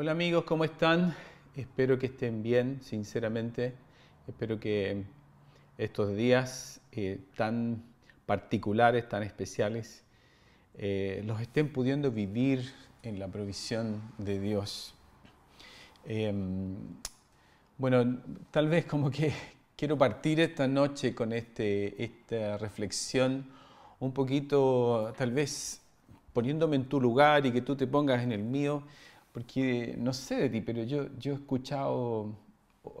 Hola amigos, ¿cómo están? Espero que estén bien, sinceramente. Espero que estos días eh, tan particulares, tan especiales, eh, los estén pudiendo vivir en la provisión de Dios. Em, bueno, tal vez como que quiero partir esta noche con este, esta reflexión un poquito, tal vez poniéndome en tu lugar y que tú te pongas en el mío porque no sé de ti, pero yo, yo he escuchado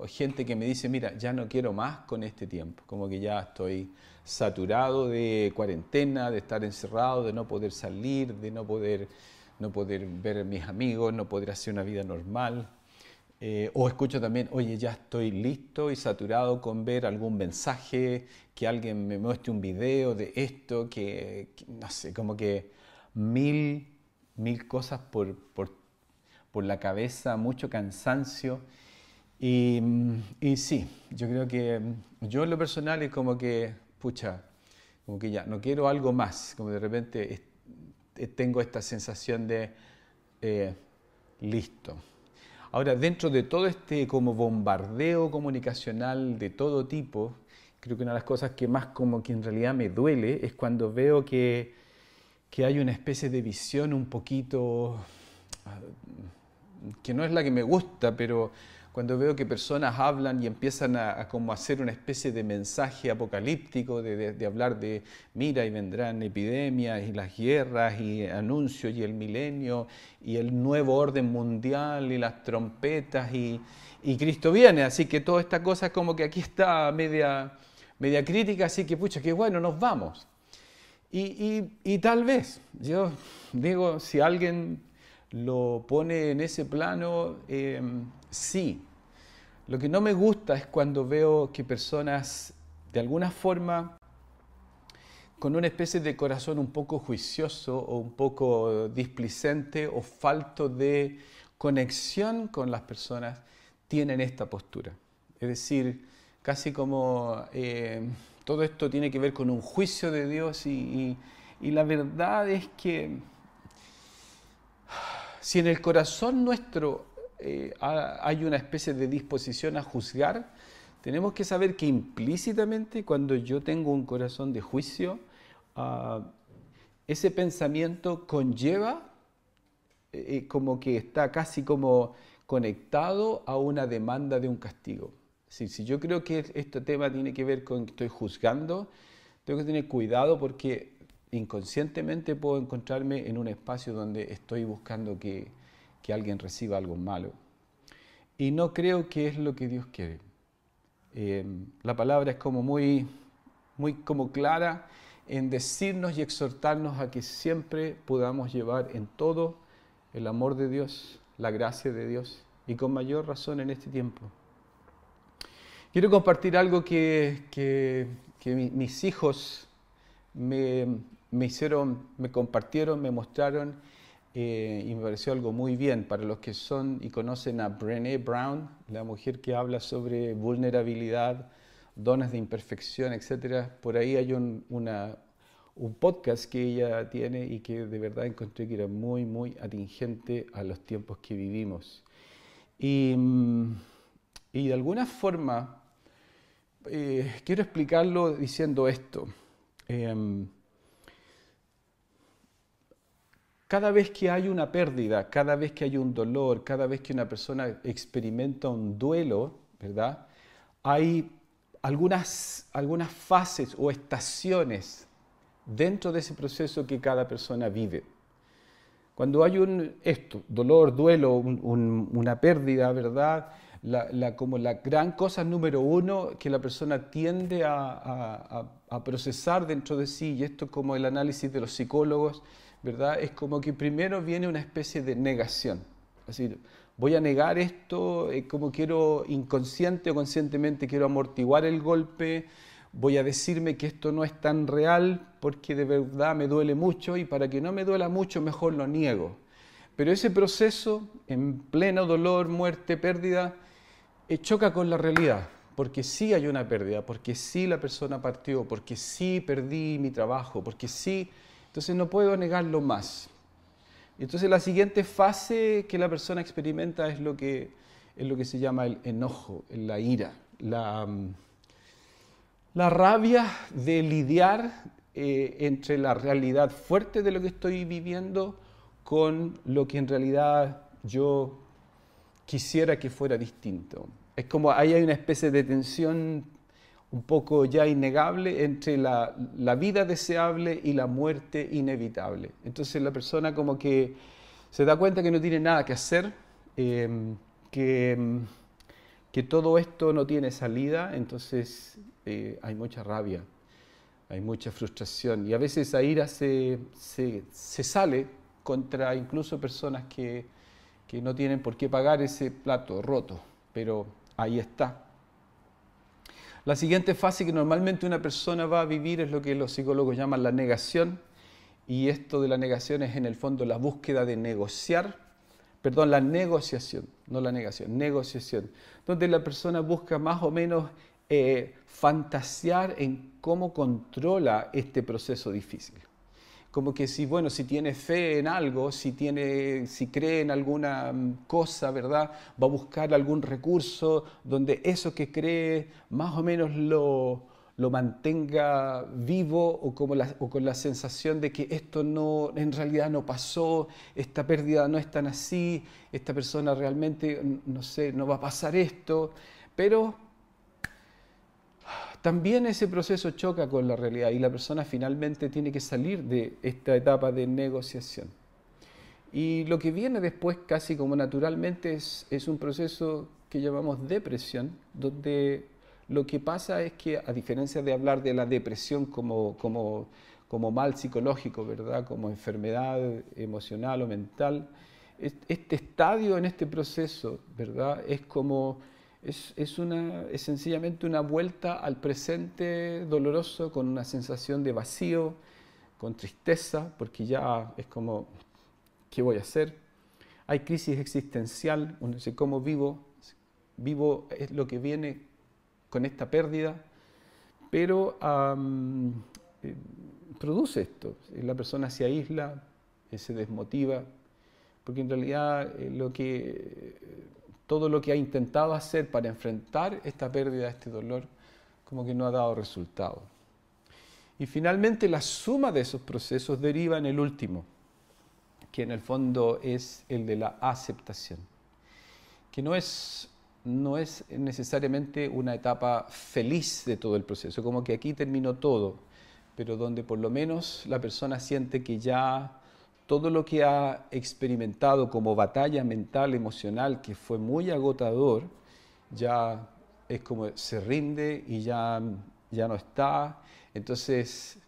gente que me dice, mira, ya no quiero más con este tiempo, como que ya estoy saturado de cuarentena, de estar encerrado, de no poder salir, de no poder, no poder ver a mis amigos, no poder hacer una vida normal. Eh, o escucho también, oye, ya estoy listo y saturado con ver algún mensaje, que alguien me muestre un video de esto, que, no sé, como que mil, mil cosas por, por la cabeza, mucho cansancio. Y, mm, y, sí, yo creo que mm, yo en lo personal es como que, pucha, como que ya, no quiero algo más, como de repente eh, tengo esta sensación de eh, listo. Ahora, dentro de todo este como bombardeo comunicacional de todo tipo, creo que una de las cosas que más como que en realidad me duele es cuando veo que, que hay una especie de visión un poquito ah, que no es la que me gusta, pero cuando veo que personas hablan y empiezan a, como hacer una especie de mensaje apocalíptico, de, hablar de, mira, y vendrán epidemias y las guerras y anuncios y el milenio y el nuevo orden mundial y las trompetas y, y Cristo viene. Así que toda esta cosa es como que aquí está media, media crítica, así que pucha, que bueno, nos vamos. Y, y, y tal vez, yo digo, si alguien lo pone en ese plano, eh, sí. Lo que no me gusta es cuando veo que personas, de alguna forma, con una especie de corazón un poco juicioso o un poco displicente o falto de conexión con las personas, tienen esta postura. Es decir, casi como eh, todo esto tiene que ver con un juicio de Dios y la verdad es que si en el corazón nuestro eh, hay una especie de disposición a juzgar, tenemos que saber que implícitamente cuando yo tengo un corazón de juicio, ah, ese pensamiento conlleva eh, eh, como que está casi como conectado a una demanda de un castigo. si yo creo que este tema tiene que ver con que estoy juzgando, tengo que tener cuidado porque inconscientemente puedo encontrarme en un espacio donde estoy buscando que, alguien reciba algo malo. Y no creo que es lo que Dios quiere. Em, la palabra es como muy, muy como clara en decirnos y exhortarnos a que siempre podamos llevar en todo el amor de Dios, la gracia de Dios, y con mayor razón en este tiempo. Quiero compartir algo que, que, que mis hijos me, me hicieron, me compartieron, me mostraron eh, y me pareció algo muy bien para los que son y conocen a Brené Brown, la mujer que habla sobre vulnerabilidad, dones de imperfección, etcétera. Por ahí hay un, un podcast que ella tiene y que de verdad encontré que era muy, muy atingente a los tiempos que vivimos. Y, de alguna forma, eh, quiero explicarlo diciendo esto. Em, Cada vez que hay una pérdida, cada vez que hay un dolor, cada vez que una persona experimenta un duelo, ¿verdad? Hay algunas, algunas fases o estaciones dentro de ese proceso que cada persona vive. Cuando hay un esto, dolor, duelo, una pérdida, ¿verdad? como la gran cosa número uno que la persona tiende a, a procesar dentro de sí, y esto como el análisis de los psicólogos, es como que primero viene una especie de negación. Así, voy a negar esto, eh, como quiero inconsciente o conscientemente quiero amortiguar el golpe, voy a decirme que esto no es tan real porque de verdad me duele mucho y para que no me duela mucho mejor lo niego. Pero ese proceso en pleno dolor, muerte, pérdida, eh, choca con la realidad, porque sí hay una pérdida, porque sí la persona partió, porque sí perdí mi trabajo, porque sí entonces no puedo negarlo más. Entonces la siguiente fase que la persona experimenta es lo que, es lo que se llama el enojo, la ira, la, mm, la rabia de lidiar eh, entre la realidad fuerte de lo que estoy viviendo con lo que en realidad yo quisiera que fuera distinto. Es como ahí hay una especie de tensión un poco ya innegable entre la, vida deseable y la muerte inevitable. Entonces la persona como que se da cuenta que no tiene nada que hacer, em, em, que, todo esto no tiene salida, entonces eh, hay mucha rabia, hay mucha frustración y a veces esa ira se, se, sale contra incluso personas que, que no tienen por qué pagar ese plato roto, pero ahí está la siguiente fase que normalmente una persona va a vivir es lo que los psicólogos llaman la negación, y esto de la negación es en el fondo la búsqueda de negociar, perdón, la negociación, no la negación, negociación, donde la persona busca más o menos eh, fantasear en cómo controla este proceso difícil como que si, bueno, si tiene fe en algo, si, tiene, si cree en alguna cosa, ¿verdad? Va a buscar algún recurso donde eso que cree más o menos lo, lo mantenga vivo o, como o con la sensación de que esto no, en realidad no pasó, esta pérdida no es tan así, esta persona realmente, no sé, no va a pasar esto, pero también ese proceso choca con la realidad y la persona finalmente tiene que salir de esta etapa de negociación. Y lo que viene después, casi como naturalmente, es, es un proceso que llamamos depresión, donde lo que pasa es que, a diferencia de hablar de la depresión como, como, como mal psicológico, ¿verdad? como enfermedad emocional o mental, este estadio en este proceso ¿verdad? es como es, es, una, sencillamente una vuelta al presente doloroso con una sensación de vacío, con tristeza, porque ya es como, ¿qué voy a hacer? Hay crisis existencial, uno dice, ¿cómo vivo? Vivo es lo que viene con esta pérdida, pero eh, produce esto, la persona se aísla, eh, se desmotiva, porque en realidad eh, lo que todo lo que ha intentado hacer para enfrentar esta pérdida, este dolor, como que no ha dado resultado. Y finalmente la suma de esos procesos deriva en el último, que en el fondo es el de la aceptación, que no es, no es necesariamente una etapa feliz de todo el proceso, como que aquí terminó todo, pero donde por lo menos la persona siente que ya todo lo que ha experimentado como batalla mental, emocional, que fue muy agotador, ya es como se rinde y ya, ya no está. Entonces,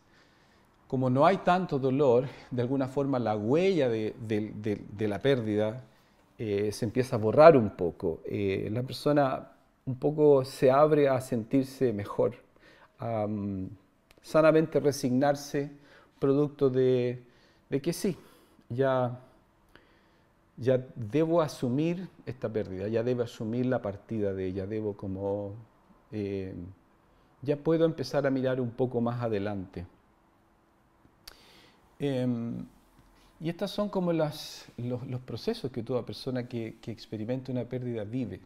como no hay tanto dolor, de alguna forma la huella de, la pérdida eh, se empieza a borrar un poco. Eh, la persona un poco se abre a sentirse mejor, a mm, sanamente resignarse producto de que sí, ya, ya debo asumir esta pérdida, ya debo asumir la partida de ella, debo como, eh, ya puedo empezar a mirar un poco más adelante. Em, y estos son como los, los, procesos que toda persona que, que experimenta una pérdida vive.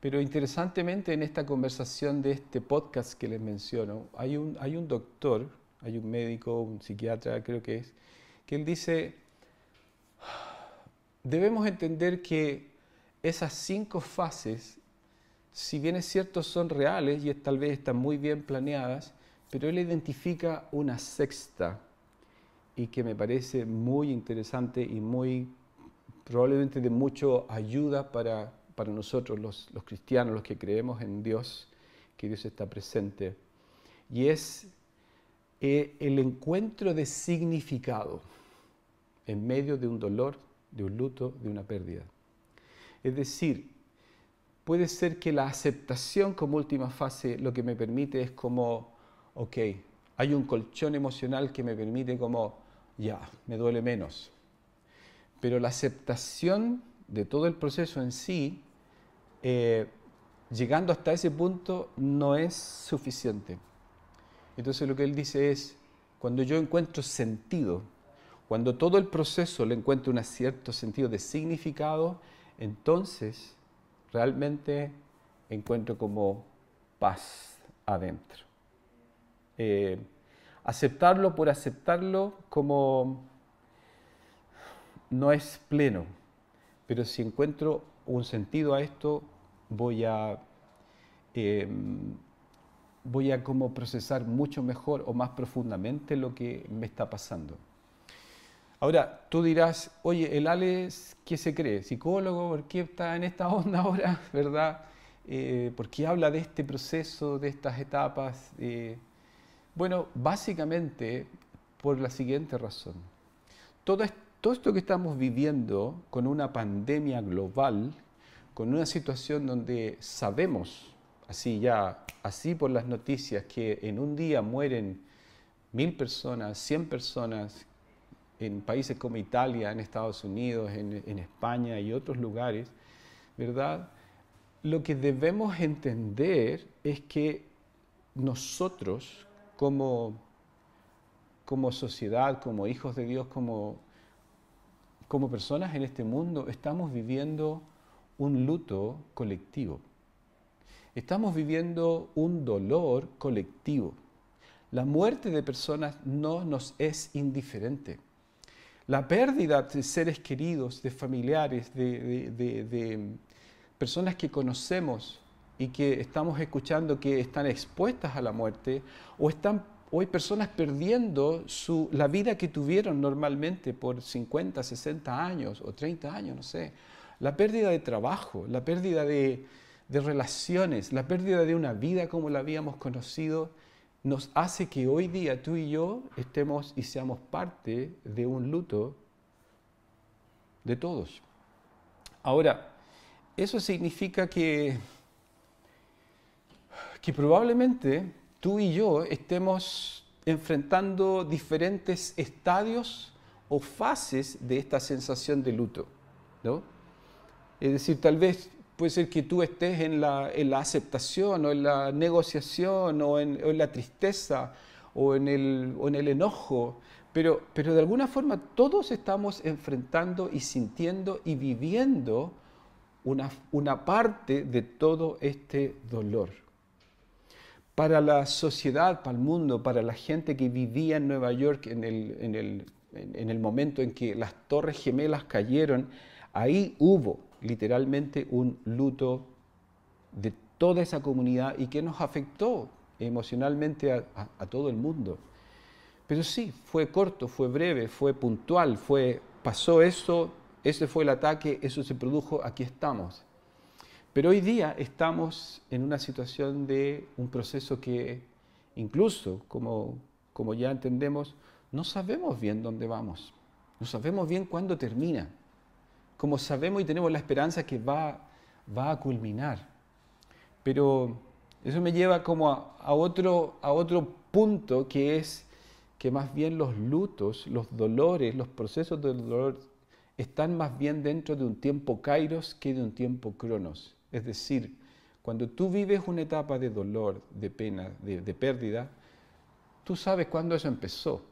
Pero interesantemente en esta conversación de este podcast que les menciono, hay un, hay un doctor, hay un médico, un psiquiatra creo que es, que él dice, debemos entender que esas cinco fases, si bien es cierto, son reales y tal vez están muy bien planeadas, pero él identifica una sexta y que me parece muy interesante y muy probablemente de mucha ayuda para, nosotros los cristianos, los que creemos en Dios, que Dios está presente. Y es eh, el encuentro de significado en medio de un dolor, de un luto, de una pérdida. Es decir, puede ser que la aceptación como última fase lo que me permite es como, ok, hay un colchón emocional que me permite como, ya, me duele menos. Pero la aceptación de todo el proceso en sí, eh, llegando hasta ese punto, no es suficiente. Entonces lo que él dice es, cuando yo encuentro sentido cuando todo el proceso le encuentro un cierto sentido de significado, entonces realmente encuentro como paz adentro. Eh, aceptarlo por aceptarlo como no es pleno, pero si encuentro un sentido a esto, voy a, em, voy a como procesar mucho mejor o más profundamente lo que me está pasando. Ahora, tú dirás, oye, el Alex, ¿qué se cree? ¿Psicólogo? ¿Por qué está en esta onda ahora? ¿Verdad? Eh, ¿Por qué habla de este proceso, de estas etapas? Eh, bueno, básicamente por la siguiente razón. todo esto que estamos viviendo con una pandemia global, con una situación donde sabemos, así ya, así por las noticias, que en un día mueren mil personas, cien personas, en países como Italia, en Estados Unidos, en, España y otros lugares, ¿verdad? Lo que debemos entender es que nosotros como, como sociedad, como hijos de Dios, como, como personas en este mundo, estamos viviendo un luto colectivo. Estamos viviendo un dolor colectivo. La muerte de personas no nos es indiferente la pérdida de seres queridos, de familiares, de, personas que conocemos y que estamos escuchando que están expuestas a la muerte, o están hoy personas perdiendo la vida que tuvieron normalmente por 50, 60 años o 30 años, no sé. La pérdida de trabajo, la pérdida de relaciones, la pérdida de una vida como la habíamos conocido nos hace que hoy día tú y yo estemos y seamos parte de un luto de todos. Ahora, eso significa que, que probablemente tú y yo estemos enfrentando diferentes estadios o fases de esta sensación de luto. ¿no? Es decir, tal vez puede ser que tú estés en la, aceptación o en la negociación o en, la tristeza o en el, en el enojo, pero, pero de alguna forma todos estamos enfrentando y sintiendo y viviendo una, una parte de todo este dolor. Para la sociedad, para el mundo, para la gente que vivía en Nueva York en el, en el momento en que las torres gemelas cayeron, ahí hubo literalmente un luto de toda esa comunidad y que nos afectó emocionalmente a, todo el mundo. Pero sí, fue corto, fue breve, fue puntual, fue, pasó eso, ese fue el ataque, eso se produjo, aquí estamos. Pero hoy día estamos en una situación de un proceso que incluso, como ya entendemos, no sabemos bien dónde vamos, no sabemos bien cuándo termina como sabemos y tenemos la esperanza que va, va a culminar. Pero eso me lleva como a, otro, a otro punto que es que más bien los lutos, los dolores, los procesos del dolor están más bien dentro de un tiempo kairos que de un tiempo cronos. Es decir, cuando tú vives una etapa de dolor, de pena, de pérdida, tú sabes cuándo eso empezó,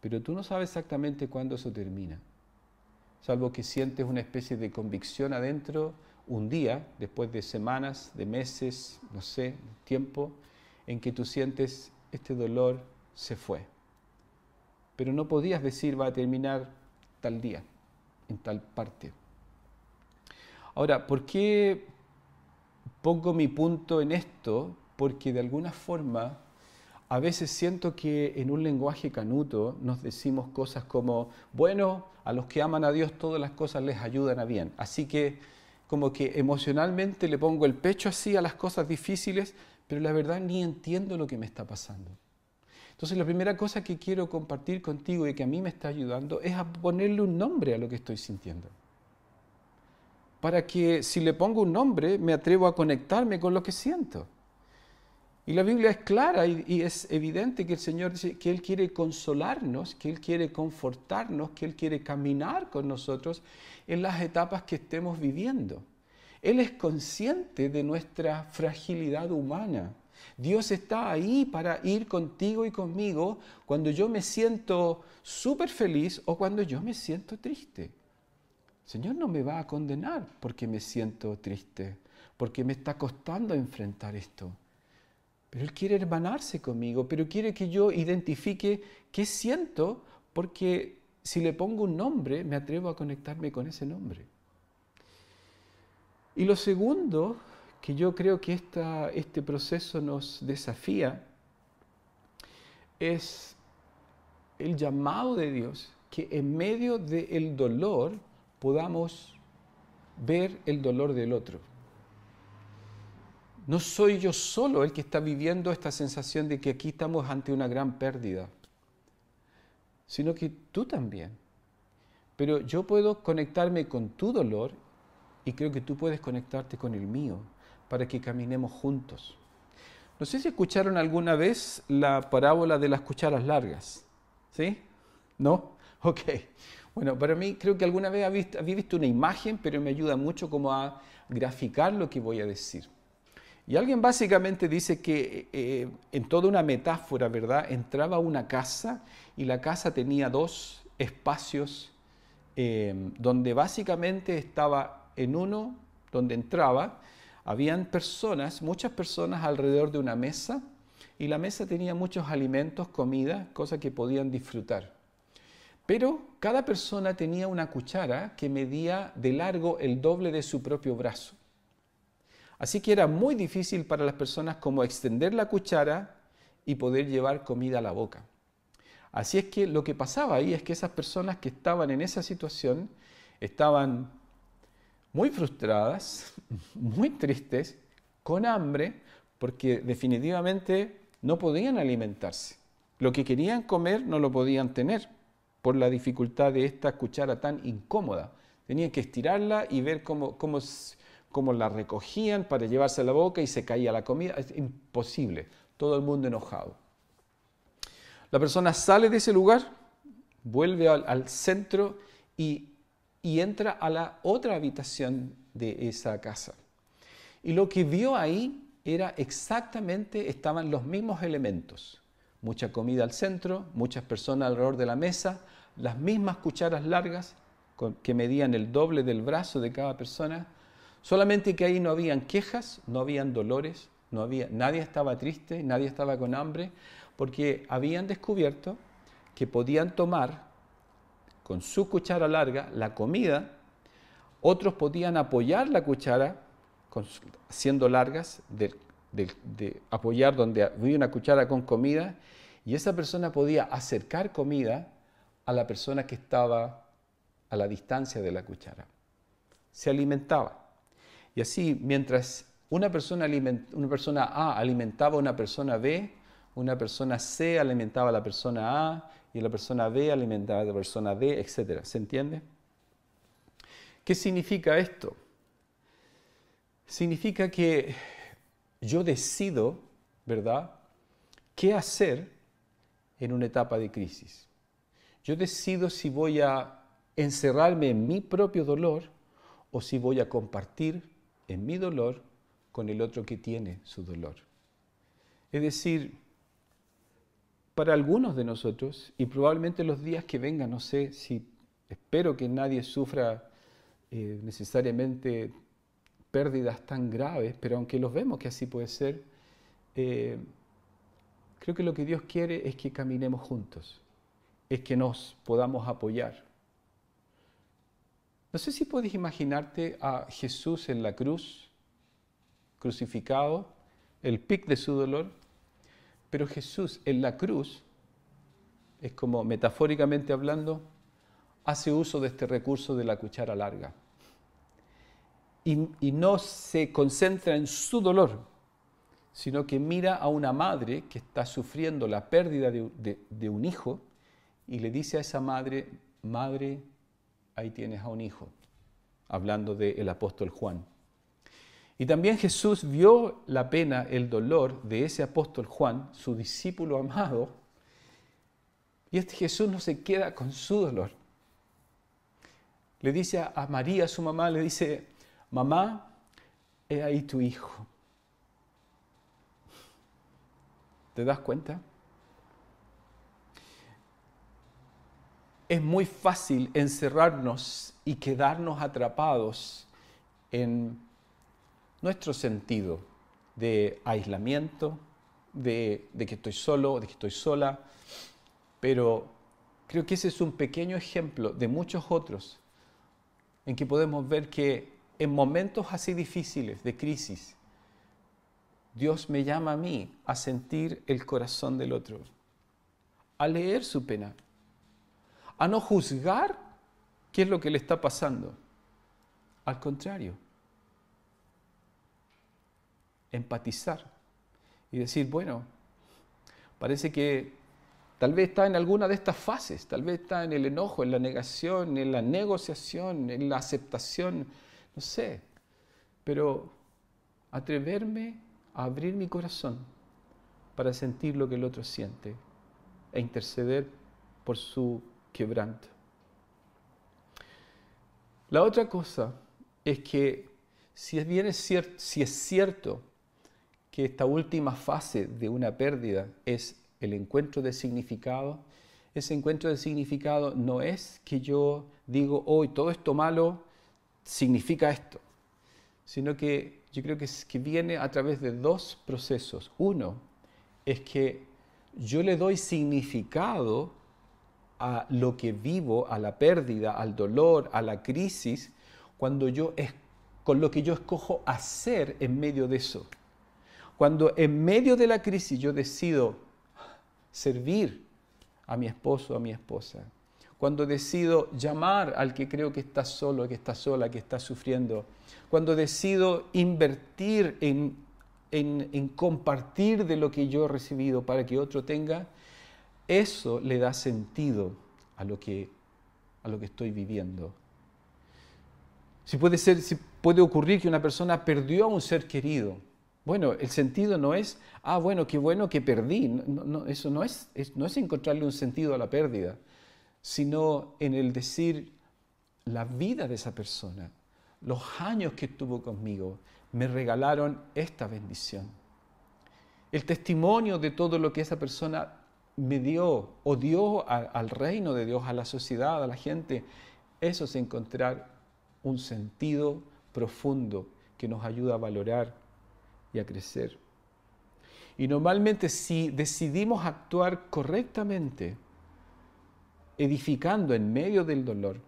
pero tú no sabes exactamente cuándo eso termina salvo que sientes una especie de convicción adentro un día, después de semanas, de meses, no sé, tiempo, en que tú sientes este dolor se fue. Pero no podías decir va a terminar tal día, en tal parte. Ahora, ¿por qué pongo mi punto en esto? Porque de alguna forma a veces siento que en un lenguaje canuto nos decimos cosas como, bueno, a los que aman a Dios todas las cosas les ayudan a bien. Así que como que emocionalmente le pongo el pecho así a las cosas difíciles, pero la verdad ni entiendo lo que me está pasando. Entonces la primera cosa que quiero compartir contigo y que a mí me está ayudando es a ponerle un nombre a lo que estoy sintiendo. Para que si le pongo un nombre me atrevo a conectarme con lo que siento. Y la Biblia es clara y, es evidente que el Señor dice que Él quiere consolarnos, que Él quiere confortarnos, que Él quiere caminar con nosotros en las etapas que estemos viviendo. Él es consciente de nuestra fragilidad humana. Dios está ahí para ir contigo y conmigo cuando yo me siento súper feliz o cuando yo me siento triste. Señor no me va a condenar porque me siento triste, porque me está costando enfrentar esto. Pero Él quiere hermanarse conmigo, pero quiere que yo identifique qué siento, porque si le pongo un nombre, me atrevo a conectarme con ese nombre. Y lo segundo, que yo creo que este proceso nos desafía, es el llamado de Dios, que en medio del dolor podamos ver el dolor del otro no soy yo solo el que está viviendo esta sensación de que aquí estamos ante una gran pérdida, sino que tú también. Pero yo puedo conectarme con tu dolor y creo que tú puedes conectarte con el mío para que caminemos juntos. No sé si escucharon alguna vez la parábola de las cucharas largas. ¿Sí? ¿No? Ok. Bueno, para mí creo que alguna vez había visto, una imagen, pero me ayuda mucho como a graficar lo que voy a decir. Y alguien básicamente dice que eh, en toda una metáfora, ¿verdad? Entraba una casa y la casa tenía dos espacios eh, donde básicamente estaba en uno, donde entraba, habían personas, muchas personas alrededor de una mesa y la mesa tenía muchos alimentos, comida, cosas que podían disfrutar. Pero cada persona tenía una cuchara que medía de largo el doble de su propio brazo. Así que era muy difícil para las personas como extender la cuchara y poder llevar comida a la boca. Así es que lo que pasaba ahí es que esas personas que estaban en esa situación estaban muy frustradas, muy tristes, con hambre, porque definitivamente no podían alimentarse. Lo que querían comer no lo podían tener por la dificultad de esta cuchara tan incómoda. Tenían que estirarla y ver cómo, cómo cómo la recogían para llevarse a la boca y se caía la comida. Es imposible, todo el mundo enojado. La persona sale de ese lugar, vuelve al, centro y entra a la otra habitación de esa casa. Y lo que vio ahí era exactamente, estaban los mismos elementos. Mucha comida al centro, muchas personas alrededor de la mesa, las mismas cucharas largas que medían el doble del brazo de cada persona, Solamente que ahí no habían quejas, no habían dolores, no había, nadie estaba triste, nadie estaba con hambre, porque habían descubierto que podían tomar con su cuchara larga la comida, otros podían apoyar la cuchara con, siendo largas, de, apoyar donde había una cuchara con comida, y esa persona podía acercar comida a la persona que estaba a la distancia de la cuchara. Se alimentaba. Y así, mientras una persona, A alimentaba a una persona B, una persona C alimentaba a la persona A y la persona B alimentaba a la persona D, etc. ¿Se entiende? ¿Qué significa esto? Significa que yo decido, ¿verdad?, qué hacer en una etapa de crisis. Yo decido si voy a encerrarme en mi propio dolor o si voy a compartir en mi dolor con el otro que tiene su dolor. Es decir, para algunos de nosotros, y probablemente los días que vengan, no sé si espero que nadie sufra eh, necesariamente pérdidas tan graves, pero aunque los vemos que así puede ser, eh, creo que lo que Dios quiere es que caminemos juntos, es que nos podamos apoyar, no sé si puedes imaginarte a Jesús en la cruz, crucificado, el pic de su dolor, pero Jesús en la cruz, es como metafóricamente hablando, hace uso de este recurso de la cuchara larga. Y, no se concentra en su dolor, sino que mira a una madre que está sufriendo la pérdida de un hijo y le dice a esa madre, madre, ahí tienes a un hijo, hablando del apóstol Juan. Y también Jesús vio la pena, el dolor de ese apóstol Juan, su discípulo amado, y este Jesús no se queda con su dolor. Le dice a María, su mamá, le dice, mamá, he ahí tu hijo. ¿Te das cuenta? es muy fácil encerrarnos y quedarnos atrapados en nuestro sentido de aislamiento, de, que estoy solo, de que estoy sola, pero creo que ese es un pequeño ejemplo de muchos otros en que podemos ver que en momentos así difíciles de crisis, Dios me llama a mí a sentir el corazón del otro, a leer su pena, a no juzgar qué es lo que le está pasando. Al contrario, empatizar y decir, bueno, parece que tal vez está en alguna de estas fases, tal vez está en el enojo, en la negación, en la negociación, en la aceptación, no sé, pero atreverme a abrir mi corazón para sentir lo que el otro siente e interceder por su la otra cosa es que si es cierto, si es cierto que esta última fase de una pérdida es el encuentro de significado, ese encuentro de significado no es que yo digo, hoy todo esto malo significa esto, sino que yo creo que, es, que viene a través de dos procesos. Uno es que yo le doy significado a lo que vivo, a la pérdida, al dolor, a la crisis, cuando yo es, con lo que yo escojo hacer en medio de eso. Cuando en medio de la crisis yo decido servir a mi esposo, a mi esposa. Cuando decido llamar al que creo que está solo, que está sola, que está sufriendo. Cuando decido invertir en compartir de lo que yo he recibido para que otro tenga eso le da sentido a lo que, a lo que estoy viviendo. Si puede, ser, si puede ocurrir que una persona perdió a un ser querido, bueno, el sentido no es, ah, bueno, qué bueno que perdí. eso no es, no es encontrarle un sentido a la pérdida, sino en el decir la vida de esa persona, los años que estuvo conmigo, me regalaron esta bendición. El testimonio de todo lo que esa persona me dio o dio al reino de Dios, a la sociedad, a la gente, eso es encontrar un sentido profundo que nos ayuda a valorar y a crecer. Y normalmente si decidimos actuar correctamente, edificando en medio del dolor,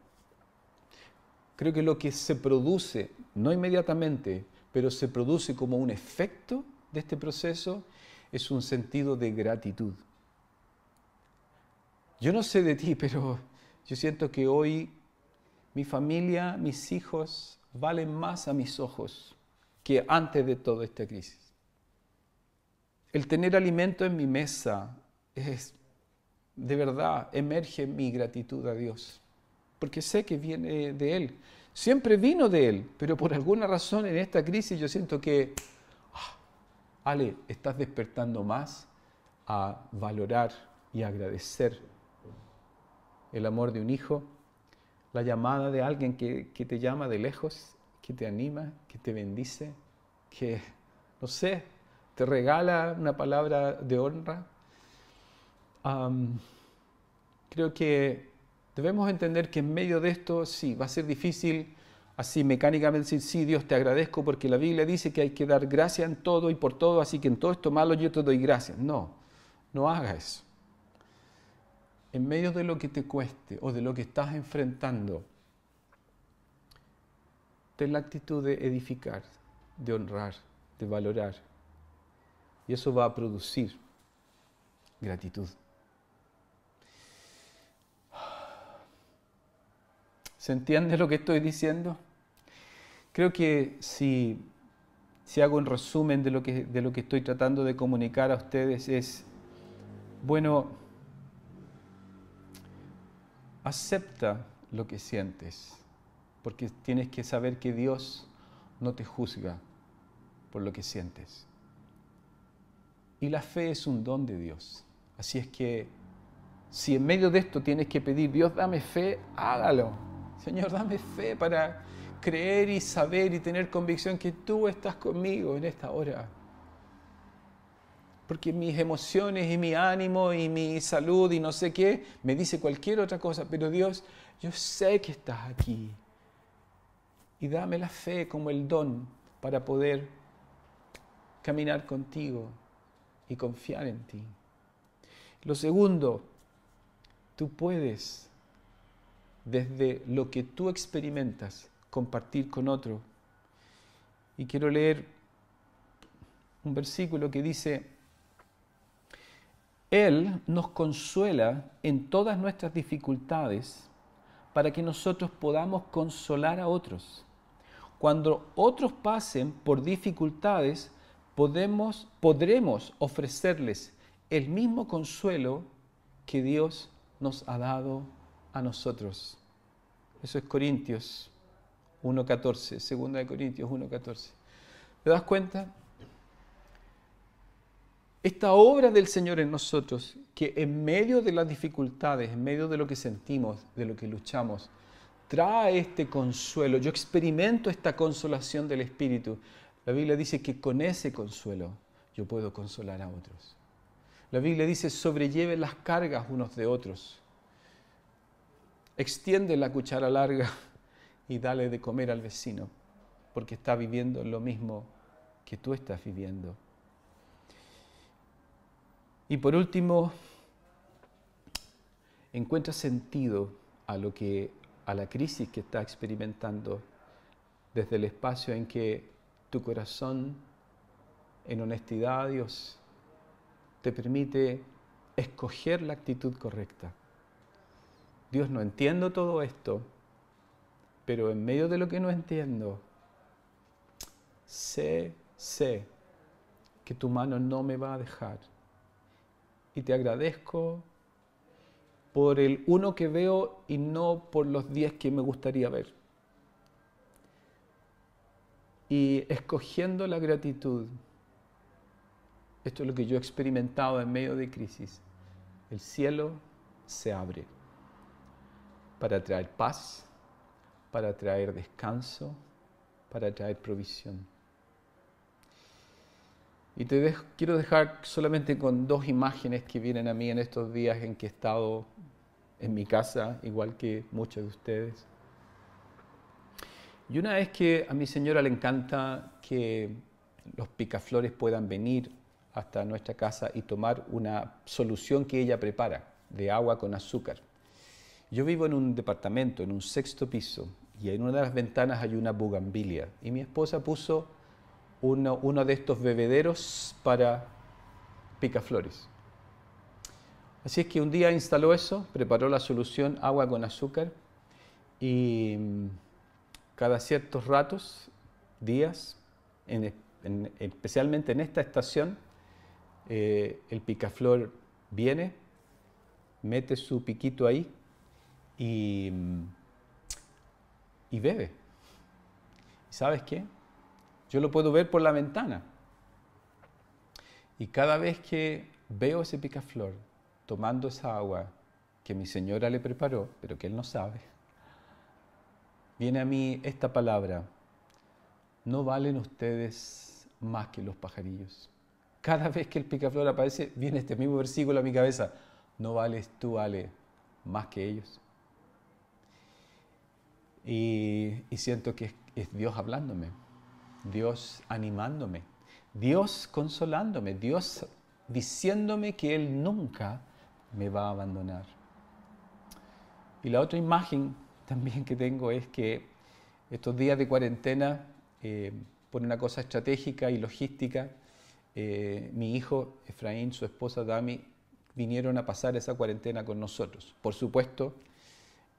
creo que lo que se produce, no inmediatamente, pero se produce como un efecto de este proceso, es un sentido de gratitud. Yo no sé de ti, pero yo siento que hoy mi familia, mis hijos valen más a mis ojos que antes de toda esta crisis. El tener alimento en mi mesa es, de verdad, emerge mi gratitud a Dios, porque sé que viene de Él. Siempre vino de Él, pero por alguna razón en esta crisis yo siento que, ah, Ale, estás despertando más a valorar y agradecer el amor de un hijo, la llamada de alguien que, te llama de lejos, que te anima, que te bendice, que, no sé, te regala una palabra de honra. creo que debemos entender que en medio de esto, sí, va a ser difícil así mecánicamente decir, sí, Dios te agradezco porque la Biblia dice que hay que dar gracias en todo y por todo, así que en todo esto malo yo te doy gracias. No, no haga eso en medio de lo que te cueste o de lo que estás enfrentando, ten la actitud de edificar, de honrar, de valorar. Y eso va a producir gratitud. ¿Se entiende lo que estoy diciendo? Creo que si, hago un resumen de lo, que, de lo que estoy tratando de comunicar a ustedes es, bueno, Acepta lo que sientes, porque tienes que saber que Dios no te juzga por lo que sientes. Y la fe es un don de Dios. Así es que si en medio de esto tienes que pedir, Dios, dame fe, hágalo. Señor, dame fe para creer y saber y tener convicción que tú estás conmigo en esta hora porque mis emociones y mi ánimo y mi salud y no sé qué me dice cualquier otra cosa, pero Dios, yo sé que estás aquí. Y dame la fe como el don para poder caminar contigo y confiar en ti. Lo segundo, tú puedes, desde lo que tú experimentas, compartir con otro. Y quiero leer un versículo que dice, él nos consuela en todas nuestras dificultades para que nosotros podamos consolar a otros. Cuando otros pasen por dificultades, podemos, podremos ofrecerles el mismo consuelo que Dios nos ha dado a nosotros. Eso es Corintios 1.14, de Corintios 1.14. ¿Te das cuenta? esta obra del Señor en nosotros, que en medio de las dificultades, en medio de lo que sentimos, de lo que luchamos, trae este consuelo. Yo experimento esta consolación del Espíritu. La Biblia dice que con ese consuelo yo puedo consolar a otros. La Biblia dice, sobrelleve las cargas unos de otros. Extiende la cuchara larga y dale de comer al vecino, porque está viviendo lo mismo que tú estás viviendo. Y por último, encuentra sentido a lo que a la crisis que está experimentando desde el espacio en que tu corazón en honestidad a Dios te permite escoger la actitud correcta. Dios no entiendo todo esto, pero en medio de lo que no entiendo, sé, sé que tu mano no me va a dejar y te agradezco por el uno que veo y no por los diez que me gustaría ver. Y escogiendo la gratitud, esto es lo que yo he experimentado en medio de crisis, el cielo se abre para traer paz, para traer descanso, para traer provisión. Y te quiero dejar solamente con dos imágenes que vienen a mí en estos días en que he estado en mi casa, igual que muchos de ustedes. Y una es que a mi señora le encanta que los picaflores puedan venir hasta nuestra casa y tomar una solución que ella prepara de agua con azúcar. Yo vivo en un departamento, en un sexto piso, y en una de las ventanas hay una bugambilia. Y mi esposa puso uno, de estos bebederos para picaflores. Así es que un día instaló eso, preparó la solución agua con azúcar y mm, cada ciertos ratos, días, especialmente en esta estación, eh, el picaflor viene, mete su piquito ahí y, mm, y bebe. ¿Sabes qué? Yo lo puedo ver por la ventana. Y cada vez que veo ese picaflor tomando esa agua que mi señora le preparó, pero que él no sabe, viene a mí esta palabra, no valen ustedes más que los pajarillos. Cada vez que el picaflor aparece, viene este mismo versículo a mi cabeza, no vales tú, Ale, más que ellos. Y, siento que es Dios hablándome. Dios animándome, Dios consolándome, Dios diciéndome que Él nunca me va a abandonar. Y la otra imagen también que tengo es que estos días de cuarentena, eh, por una cosa estratégica y logística, eh, mi hijo Efraín, su esposa Dami, vinieron a pasar esa cuarentena con nosotros. Por supuesto,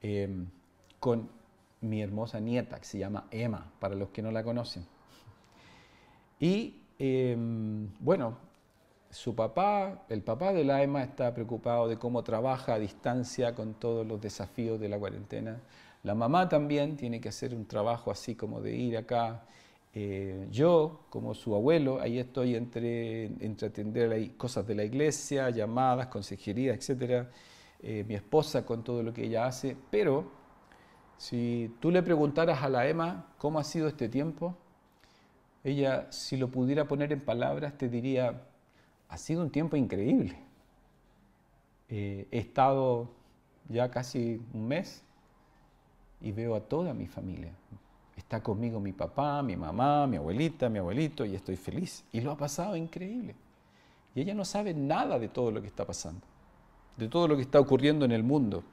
eh, con mi hermosa nieta, que se llama Emma, para los que no la conocen. Y em, bueno, su papá, el papá de la Ema, está preocupado de cómo trabaja a distancia con todos los desafíos de la cuarentena. La mamá también tiene que hacer un trabajo así como de ir acá. Eh, yo, como su abuelo, ahí estoy entre, atender cosas de la iglesia, llamadas, consejería, etc. Eh, mi esposa con todo lo que ella hace. Pero si tú le preguntaras a la EMA cómo ha sido este tiempo, ella, si lo pudiera poner en palabras, te diría, ha sido un tiempo increíble. Eh, he estado ya casi un mes y veo a toda mi familia. Está conmigo mi papá, mi mamá, mi abuelita, mi abuelito y estoy feliz. Y lo ha pasado increíble. Y ella no sabe nada de todo lo que está pasando, de todo lo que está ocurriendo en el mundo.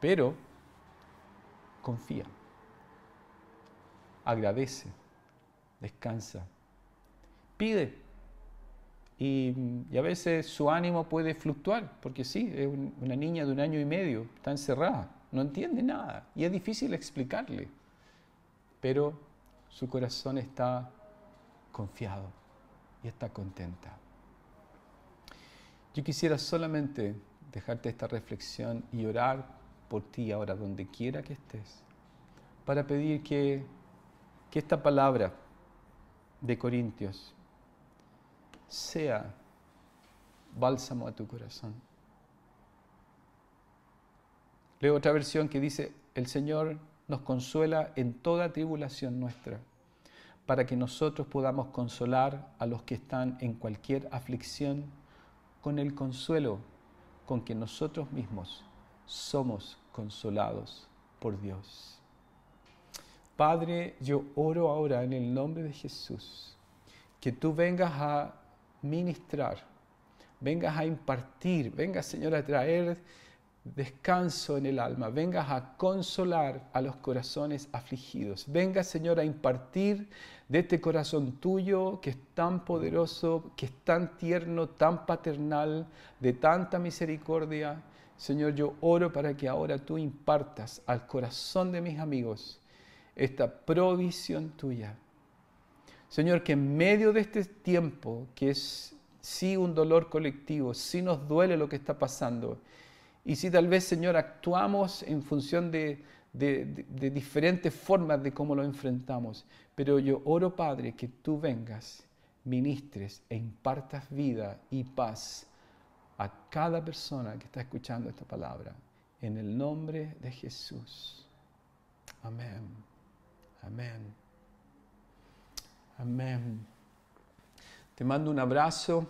Pero confía, agradece, descansa. Pide. Y, a veces su ánimo puede fluctuar, porque sí, es una niña de un año y medio, está encerrada, no entiende nada y es difícil explicarle, pero su corazón está confiado y está contenta. Yo quisiera solamente dejarte esta reflexión y orar por ti ahora, donde quiera que estés, para pedir que, que esta palabra de Corintios sea bálsamo a tu corazón. Leo otra versión que dice, el Señor nos consuela en toda tribulación nuestra, para que nosotros podamos consolar a los que están en cualquier aflicción con el consuelo con que nosotros mismos somos consolados por Dios. Padre, yo oro ahora en el nombre de Jesús, que tú vengas a ministrar, vengas a impartir, vengas, Señor, a traer descanso en el alma, vengas a consolar a los corazones afligidos, Venga, Señor, a impartir de este corazón tuyo que es tan poderoso, que es tan tierno, tan paternal, de tanta misericordia. Señor, yo oro para que ahora tú impartas al corazón de mis amigos esta provisión tuya. Señor, que en medio de este tiempo, que es sí un dolor colectivo, sí nos duele lo que está pasando, y si sí, tal vez, Señor, actuamos en función de, diferentes formas de cómo lo enfrentamos, pero yo oro, Padre, que tú vengas, ministres e impartas vida y paz a cada persona que está escuchando esta palabra, en el nombre de Jesús. Amén. Amén. Amén. Te mando un abrazo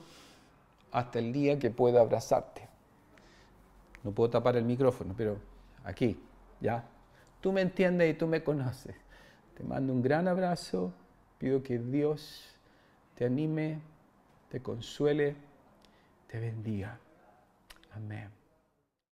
hasta el día que pueda abrazarte. No puedo tapar el micrófono, pero aquí, ¿ya? Tú me entiendes y tú me conoces. Te mando un gran abrazo. Pido que Dios te anime, te consuele, te bendiga. Amén.